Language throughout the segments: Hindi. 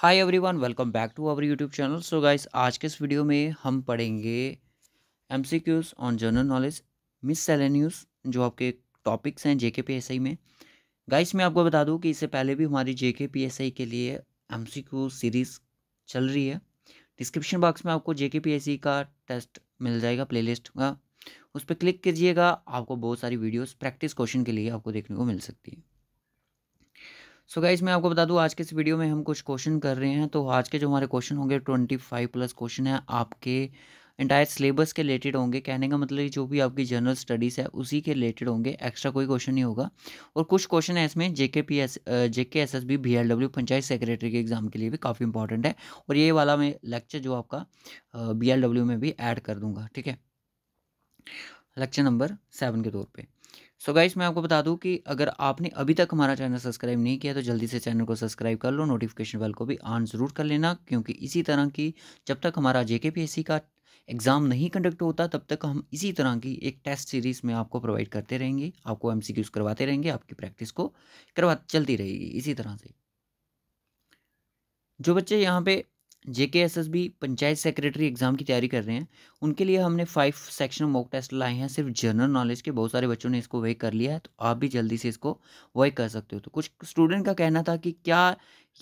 hi everyone welcome back to our YouTube channel so guys आज के इस वीडियो में हम पढ़ेंगे MCQs on general knowledge miscellaneous जो आपके टॉपिक्स हैं जेके पीएसआई में गाइस मैं आपको बता दूं कि इससे पहले भी हमारी जेके पीएसआई के लिए एमसीक्यू सीरीज़ चल रही है डिस्क्रिप्शन बॉक्स में आपको जेके पीएसआई का टेस्ट मिल जाएगा प्ले का उस पर क्लिक कीजिएगा आपको बहुत सारी वीडियोज़ प्रैक्टिस क्वेश्चन के लिए आपको देखने को मिल सकती है सो गाइज मैं आपको बता दूं आज के इस वीडियो में हम कुछ क्वेश्चन कर रहे हैं तो आज के जो हमारे क्वेश्चन होंगे ट्वेंटी फाइव प्लस क्वेश्चन है आपके इंटायर सिलेबस के रिलेटेड होंगे कहने का मतलब जो भी आपकी जनरल स्टडीज़ है उसी के रिलेटेड होंगे एक्स्ट्रा कोई क्वेश्चन नहीं होगा और कुछ क्वेश्चन है इसमें JK P S JK S S B B L W panchayat secretary के एग्जाम के लिए भी काफ़ी इंपॉर्टेंट है और ये वाला मैं लेक्चर जो आपका बी एल डब्ल्यू में भी ऐड कर दूंगा ठीक है लेक्चर नंबर सेवन के तौर पर सो so गाइस मैं आपको बता दूं कि अगर आपने अभी तक हमारा चैनल सब्सक्राइब नहीं किया तो जल्दी से चैनल को सब्सक्राइब कर लो नोटिफिकेशन बेल को भी ऑन ज़रूर कर लेना क्योंकि इसी तरह की जब तक हमारा जे का एग्ज़ाम नहीं कंडक्ट होता तब तक हम इसी तरह की एक टेस्ट सीरीज़ में आपको प्रोवाइड करते रहेंगे आपको एम करवाते रहेंगे आपकी प्रैक्टिस को करवा चलती रहेगी इसी तरह से जो बच्चे यहाँ पे JK B panchayat secretary exam की तैयारी कर रहे हैं उनके लिए हमने फाइव सेक्शन मॉक टेस्ट लाए हैं सिर्फ जनरल नॉलेज के बहुत सारे बच्चों ने इसको वे कर लिया है तो आप भी जल्दी से इसको वे कर सकते हो तो कुछ स्टूडेंट का कहना था कि क्या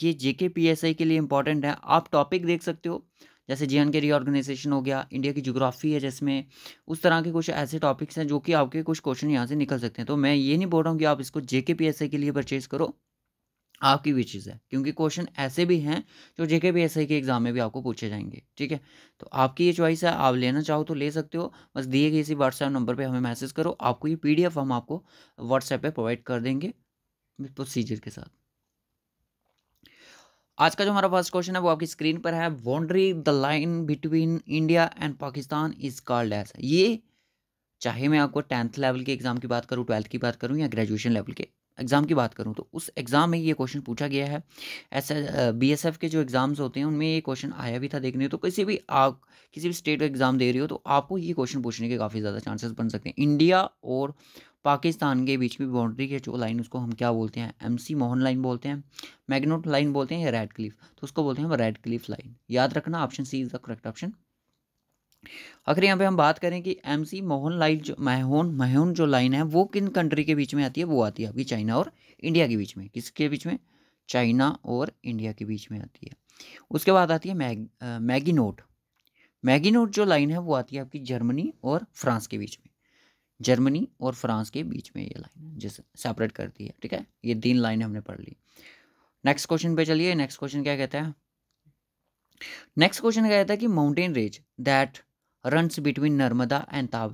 ये जे के पी एस आई के लिए इंपॉर्टेंट है आप टॉपिक देख सकते हो जैसे जे एंड के रीऑर्गेनाइजेशन हो गया इंडिया की जोग्राफी है जिसमें उस तरह के कुछ ऐसे टॉपिक्स हैं जो कि आपके कुछ क्वेश्चन यहाँ से निकल सकते हैं तो मैं ये नहीं बोल रहा हूँ कि आप इसको जे के पी एस आई के लिए परचेज़ करो आपकी भी चीज़ है क्योंकि क्वेश्चन ऐसे भी हैं जो जेके भी एस के एग्ज़ाम में भी आपको पूछे जाएंगे ठीक है तो आपकी ये चॉइस है आप लेना चाहो तो ले सकते हो बस दिए गए इसी व्हाट्सएप नंबर पे हमें मैसेज करो आपको ये पीडीएफ हम आपको व्हाट्सएप पे प्रोवाइड कर देंगे प्रोसीजर के साथ आज का जो हमारा फर्स्ट क्वेश्चन है वो आपकी स्क्रीन पर है boundary the line between India and Pakistan is called as ये चाहे मैं आपको टेंथ लेवल के एग्जाम की बात करूँ ट्वेल्थ की बात करूँ या ग्रेजुएशन लेवल के एग्ज़ाम की बात करूँ तो उस एग्ज़ाम में ये क्वेश्चन पूछा गया है एस बी एस एफ के जो एग्ज़ाम्स होते हैं उनमें ये क्वेश्चन आया भी था देखने तो किसी भी आप किसी भी स्टेट का एग्ज़ाम दे रही हो तो आपको ये क्वेश्चन पूछने के काफ़ी ज़्यादा चांसेस बन सकते हैं इंडिया और पाकिस्तान के बीच में बाउंड्री के जो लाइन उसको हम क्या बोलते हैं एम सी मोहन लाइन बोलते हैं मैग्नोट लाइन बोलते हैं या रेड क्लिफ तो उसको बोलते हैं हम रेड क्लिफ लाइन याद रखना option C is the correct option अगर यहाँ पे हम बात करें कि एम सी मोहन लाइट जो महोन महोन जो लाइन है वो किन कंट्री के बीच में आती है वो आती है आपकी चाइना और इंडिया के बीच में किसके बीच में चाइना और इंडिया के बीच में आती है उसके बाद आती है मैग मैगी नोट मैगी नोट जो लाइन है वो आती है आपकी जर्मनी और फ्रांस के बीच में जर्मनी और फ्रांस के बीच में ये लाइन है जिस सेपरेट करती है ठीक है ये तीन लाइन हमने पढ़ ली नेक्स्ट क्वेश्चन पे चलिए नेक्स्ट क्वेश्चन क्या कहता है नेक्स्ट क्वेश्चन कहता है कि mountain range that runs between Narmada and ताप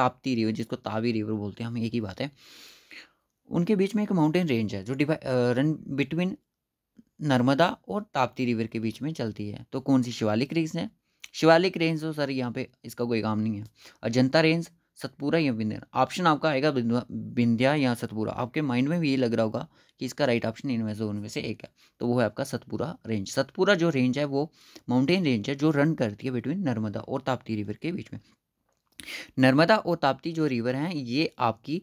ताप्ती रिवर जिसको तावी रिवर बोलते हैं हम एक ही बात है उनके बीच में एक माउंटेन रेंज है जो रन बिटवीन नर्मदा और ताप्ती रिवर के बीच में चलती है तो कौन सी शिवालिक रेंज है शिवालिक रेंज तो सर यहाँ पे इसका कोई काम नहीं है अजंता रेंज सतपुरा या विंध्य ऑप्शन आपका आएगा विंध्या या सतपुरा आपके माइंड में भी ये लग रहा होगा कि इसका राइट ऑप्शन इनमें से उनमें से एक है तो वो है आपका सतपुरा रेंज सतपुरा जो रेंज है वो माउंटेन रेंज है जो रन करती है बिटवीन नर्मदा और ताप्ती रिवर के बीच में नर्मदा और ताप्ती जो रिवर हैं ये आपकी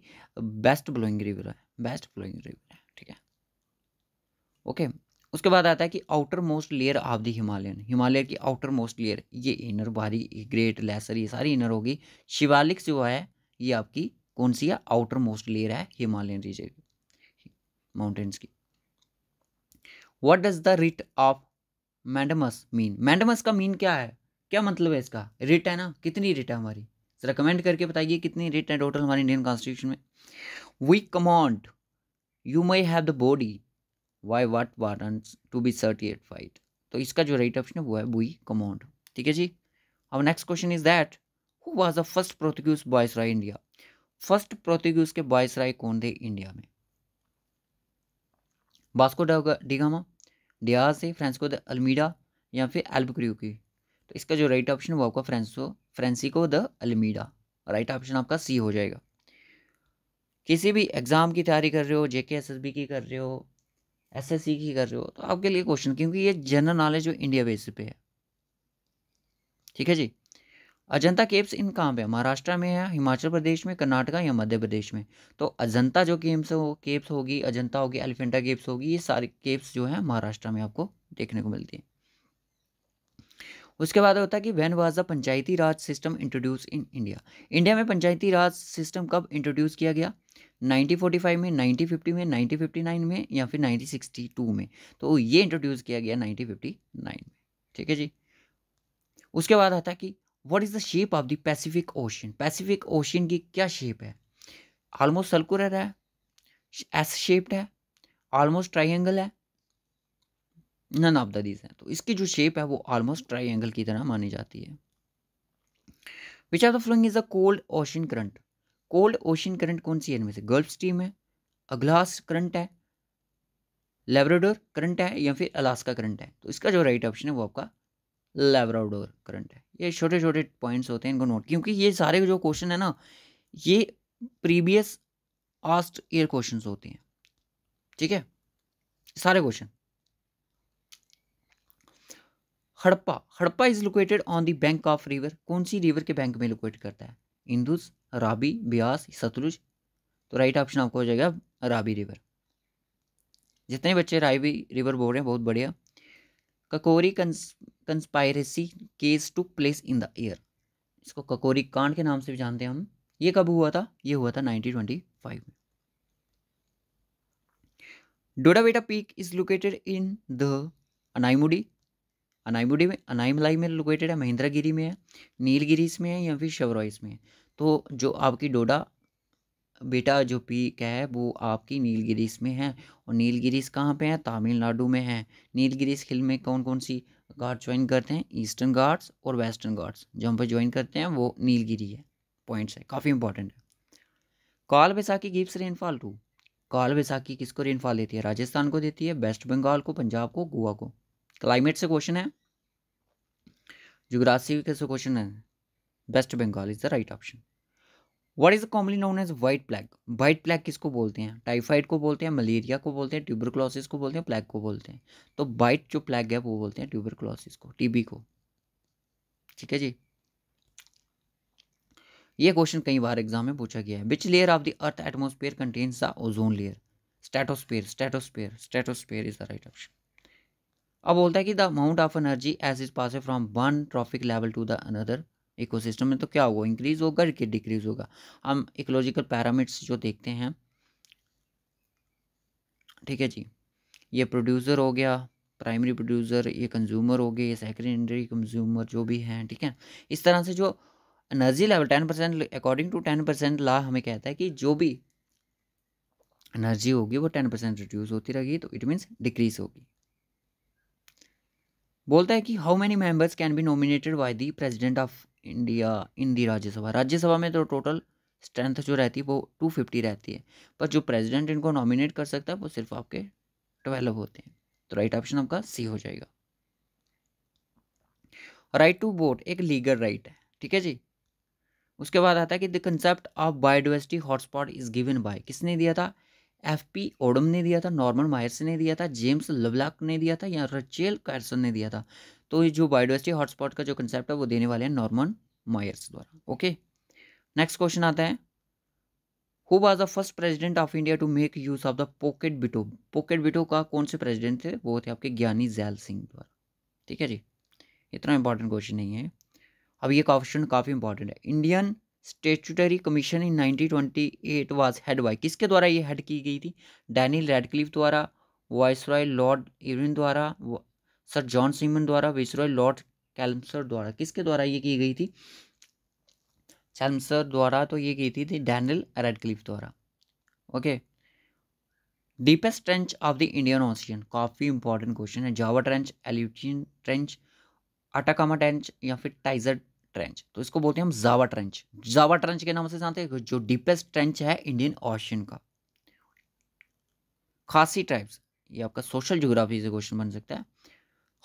बेस्ट ब्लोइंग रिवर है बेस्ट ब्लोइंग रिवर है ठीक है ओके उसके बाद आता है कि outer most layer of the Himalayan Himalaya की आउटर मोस्ट लेयर ये इनर बारी ग्रेट लेसर ये सारी इनर होगी शिवालिक जो है ये आपकी कौन सी है आउटर मोस्ट लेयर है हिमालयन रीजन की माउंटेन्स की what does the writ of mandamus mean mandamus का मीन क्या है क्या मतलब है इसका रिट है ना कितनी रिट है हमारी रिकमेंड करके बताइए कितनी रिट है टोटल हमारे इंडियन कॉन्स्टिट्यूशन में we command you may have the body why what warrant to be certiorari fight तो इसका जो राइट ऑप्शन है वो है बुई कमांड ठीक है जी अब next question is that who was the first Portuguese viceroy India first Portuguese के बॉयस राय कौन थे इंडिया में बास्को डिगामा डियाज थे फ्रांसको द अल्मीडा या फिर एल्बक्रियो की तो इसका जो राइट ऑप्शन वो आपका फ्रेंसो Francisco de Almeida right option आपका सी हो जाएगा किसी भी एग्ज़ाम की तैयारी कर रहे हो जेके बी की कर रहे हो एस एस सी की कर रहे हो तो आपके लिए क्वेश्चन क्योंकि ये जनरल नॉलेज जो इंडिया बेस पे है ठीक है जी अजंता केव्स इन कहाँ पे महाराष्ट्र में है हिमाचल प्रदेश में कर्नाटका या मध्य प्रदेश में तो अजंता जो केम्स हो केव्स होगी अजंता होगी एलिफेंटा केव्स होगी ये सारी केव्स जो है महाराष्ट्र में आपको देखने को मिलती है उसके बाद होता है कि when was the Panchayati Raj system introduce in India India में पंचायती राज सिस्टम कब इंट्रोड्यूस किया गया 1945 में 1950 में 1959 में या फिर 1962 में तो ये इंट्रोड्यूस किया गया 1959 में ठीक है जी उसके बाद आता है कि what is the shape of the Pacific ocean Pacific ocean की क्या शेप है ऑलमोस्ट सर्कुलर है एस शेप्ड है ऑलमोस्ट ट्राइंगल है नन ऑफ द दीज है तो इसकी जो शेप है वो ऑलमोस्ट ट्राइंगल की तरह मानी जाती है which are the following is a cold ocean current cold ocean current कौन सी है इनमें से गल्फ स्ट्रीम है अग्लास करंट है लेब्राडोर करंट है या फिर अलास्का करंट है तो इसका जो राइट ऑप्शन है वो आपका लेब्राडोर करंट है ये छोटे छोटे पॉइंट्स होते हैं इनको नोट क्योंकि ये सारे जो क्वेश्चन है ना ये प्रीवियस आस्ट ईयर क्वेश्चन होते हैं ठीक है सारे question Harappa Harappa is located on the bank of river कौन सी रिवर के बैंक में लोकेट करता है इंदुस राबी ब्यास सतलुज तो राइट ऑप्शन आपको हो जाएगा राबी रिवर जितने बच्चे राबी रिवर बोल रहे हैं बहुत बढ़िया ककोरी कंस conspiracy case took place in the year इसको ककोरी कांड के नाम से भी जानते हैं हम ये कब हुआ था ये हुआ था नाइनटीन ट्वेंटी फाइव में डोडावेटा peak is located in the Anaimudi Anaimudi में अनाईमलाई में लोकेटेड है महिंद्रागिरी में है नीलगिरीस में है या फिर शवरॉइस में है तो जो आपकी डोडा बेटा जो पी का है वो आपकी नीलगिरीस में है और नीलगिरीस कहाँ पे है तमिलनाडु में है नीलगिरीस हिल में कौन कौन सी गार्ड ज्वाइन करते हैं ईस्टर्न गार्ड्स और वेस्टर्न गार्ड्स जहाँ पर ज्वाइन करते हैं वो नीलगिरी है पॉइंट्स है काफ़ी इंपॉर्टेंट है काल बैसाखी गिव्स रेनफॉल टू काल बैसाखी किसको रेनफॉल देती है राजस्थान को देती है वेस्ट बंगाल को पंजाब को गोवा को क्लाइमेट से क्वेश्चन है जोग्राफी से क्वेश्चन है West Bengal is the right option what is commonly known as white plague white plague किसको बोलते हैं टाइफाइड को बोलते हैं मलेरिया को बोलते हैं ट्यूबरक्लोसिस को बोलते हैं प्लैग को बोलते हैं तो वाइट जो प्लैग है वो बोलते हैं ट्यूबरक्लोसिस को टीबी को ठीक है जी ये क्वेश्चन कई बार एग्जाम में पूछा गया है which layer of the earth atmosphere contains the ozone layer stratosphere stratosphere stratosphere is the right option अब बोलता है कि the amount of energy as is pass from one trophic level to the another ecosystem में तो क्या होगा इंक्रीज होगा कि डिक्रीज होगा हम इकोलॉजिकल पैरामीटर्स जो देखते हैं ठीक है जी ये प्रोड्यूसर हो गया प्राइमरी प्रोड्यूसर ये कंज्यूमर हो गए ये सेकेंडरी कंज्यूमर जो भी हैं ठीक है इस तरह से जो energy level ten percent according to ten percent law हमें कहता है कि जो भी एनर्जी होगी वो टेन परसेंट रिड्यूस होती रहेगी तो इट मीन्स डिक्रीज होगी बोलता है कि how many members can be nominated by the president of India in Rajya Sabha Rajya Sabha में तो टोटल स्ट्रेंथ जो रहती है वो टू फिफ्टी रहती है पर जो प्रेसिडेंट इनको नॉमिनेट कर सकता है वो सिर्फ आपके ट्वेल्व होते हैं तो राइट ऑप्शन आपका सी हो जाएगा राइट टू वोट एक लीगल राइट है ठीक है जी उसके बाद आता है कि the concept of biodiversity hotspot is given by किसने दिया था एफ पी ओडम ने दिया था नॉर्मन मायर्स ने दिया था जेम्स लवलाक ने दिया था या रचेल कैरसन ने दिया था तो ये जो बायोडाइवर्सिटी हॉटस्पॉट का जो कंसेप्ट है वो देने वाले हैं नॉर्मन मॉयर्स द्वारा ओके नेक्स्ट क्वेश्चन आता है who was the first president of India to make use of the pocket veto pocket veto का कौन से प्रेजिडेंट थे वो थे आपके ज्ञानी जैल सिंह द्वारा ठीक है जी इतना इंपॉर्टेंट क्वेश्चन नहीं है अब ये क्वेश्चन काफ़ी इंपॉर्टेंट है Indian statutory commission in 1928 was head by किसके द्वारा ये हेड की गई थी डैनियल रेडक्लिफ द्वारा वॉइस रॉय लॉर्ड इविन द्वारा सर जॉन सीमन द्वारा विसरॉय लॉर्ड कैलमसर द्वारा किसके द्वारा ये की गई थी कैल्मसर द्वारा तो ये की थी, थी डैनियल रेडक्लिफ द्वारा okay deepest trench of the Indian ocean काफ़ी इंपॉर्टेंट क्वेश्चन है Java trench Aleutian trench Atacama trench या फिर टाइजर ट्रेंच तो इसको बोलते हैं हम जावा ट्रेंच जावा ट्रेंच के नाम से जानते हैं जो डीपेस्ट ट्रेंच है इंडियन ओशियन का खासी ट्राइब्स ये आपका सोशल ज्योग्राफी से क्वेश्चन बन सकता है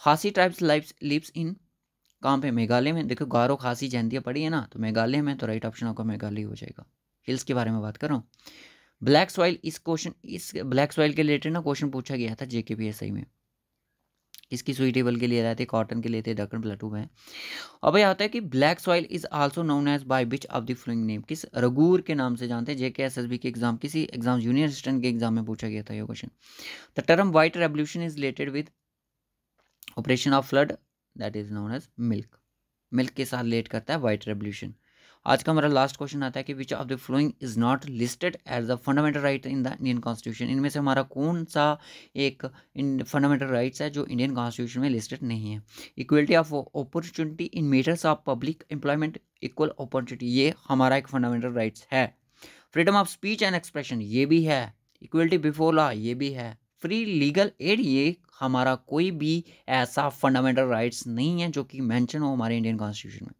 खासी ट्राइब्स लाइफ लिव्स इन कहाँ पे मेघालय में देखो गारो खासी जयंतियाँ पड़ी है ना तो मेघालय में तो राइट ऑप्शन आपका मेघालय हो जाएगा हिल्स के बारे में बात कर ब्लैक सॉइल इस क्वेश्चन इस ब्लैक सॉइल के रिलेटेड ना क्वेश्चन पूछा गया था जेके पी एस आई में इसकी सुइटेबल के लिए रहते कॉटन के लिए थे दक्कन प्लेटू में अब यह आता है कि black soil is also known as by which of the following name किस रगूर के नाम से जानते हैं जेके एस एस बी के एग्जाम किसी एग्जाम जूनियर असिस्टेंट के एग्जाम में पूछा गया था यह question the term white revolution is related with operation of flood that is known as milk milk के साथ लेट करता है वाइट रेवल्यूशन आज का हमारा लास्ट क्वेश्चन आता है कि which of the following is not listed as the fundamental right in the Indian constitution इनमें से हमारा कौन सा एक फंडामेंटल राइट्स है जो इंडियन कॉन्स्टिट्यूशन में लिस्टेड नहीं है equality of opportunity in matters of public employment equal opportunity ये हमारा एक फंडामेंटल राइट्स है freedom of speech and expression ये भी है इक्वलिटी बिफोर लॉ ये भी है फ्री लीगल एड ये हमारा कोई भी ऐसा फंडामेंटल राइट्स नहीं है जो कि मेंशन हो हमारे इंडियन कॉन्स्टिट्यूशन में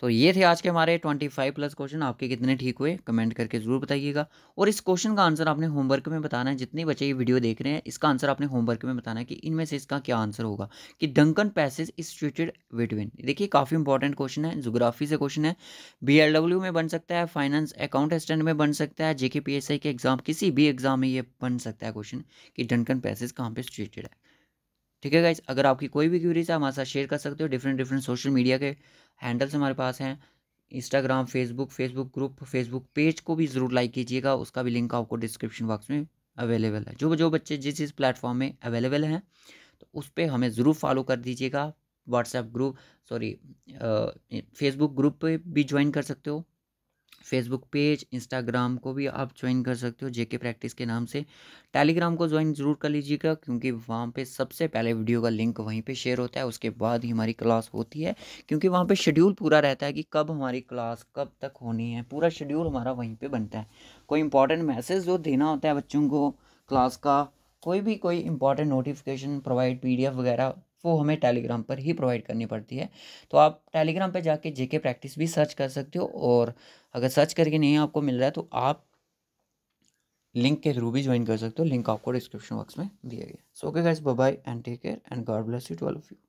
तो ये थे आज के हमारे 25 प्लस क्वेश्चन आपके कितने ठीक हुए कमेंट करके ज़रूर बताइएगा और इस क्वेश्चन का आंसर आपने होमवर्क में बताना है जितने बच्चे ये वीडियो देख रहे हैं इसका आंसर आपने होमवर्क में बताना है कि इनमें से इसका क्या आंसर होगा कि Duncan passage is situated between देखिए काफ़ी इंपॉर्टेंट क्वेश्चन है जोग्राफी से क्वेश्चन है बी में बन सकता है फाइनेंस अकाउंट असिस्टेंट में बन सकता है जेके के एग्ज़ाम किसी भी एग्ज़ाम में ये बन सकता है क्वेश्चन कि डंकन पैसेज कहाँ पर सिचुएटेड है ठीक है गाइज अगर आपकी कोई भी क्यूरीज है हमारे साथ शेयर कर सकते हो डिफरेंट डिफरेंट सोशल मीडिया के हैंडल्स हमारे पास हैं Instagram Facebook Facebook group Facebook page को भी ज़रूर लाइक कीजिएगा उसका भी लिंक आपको डिस्क्रिप्शन बॉक्स में अवेलेबल है जो जो बच्चे जिस जिस प्लेटफॉर्म में अवेलेबल हैं तो उस पर हमें ज़रूर फॉलो कर दीजिएगा WhatsApp group sorry Facebook group पे भी ज्वाइन कर सकते हो फेसबुक पेज इंस्टाग्राम को भी आप ज्वाइन कर सकते हो जेके प्रैक्टिस के नाम से टेलीग्राम को ज्वाइन ज़रूर कर लीजिएगा क्योंकि वहाँ पे सबसे पहले वीडियो का लिंक वहीं पे शेयर होता है उसके बाद ही हमारी क्लास होती है क्योंकि वहाँ पे शेड्यूल पूरा रहता है कि कब हमारी क्लास कब तक होनी है पूरा शेड्यूल हमारा वहीं पर बनता है कोई इंपॉर्टेंट मैसेज जो देना होता है बच्चों को क्लास का कोई भी कोई इंपॉर्टेंट नोटिफिकेशन प्रोवाइड पी वगैरह वो हमें टेलीग्राम पर ही प्रोवाइड करनी पड़ती है तो आप टेलीग्राम पर जाके जेके प्रैक्टिस भी सर्च कर सकते हो और अगर सर्च करके नहीं आपको मिल रहा है तो आप लिंक के थ्रू भी ज्वाइन कर सकते हो लिंक आपको डिस्क्रिप्शन बॉक्स में दिया गया so okay guys bye bye and take care and God bless you to all of you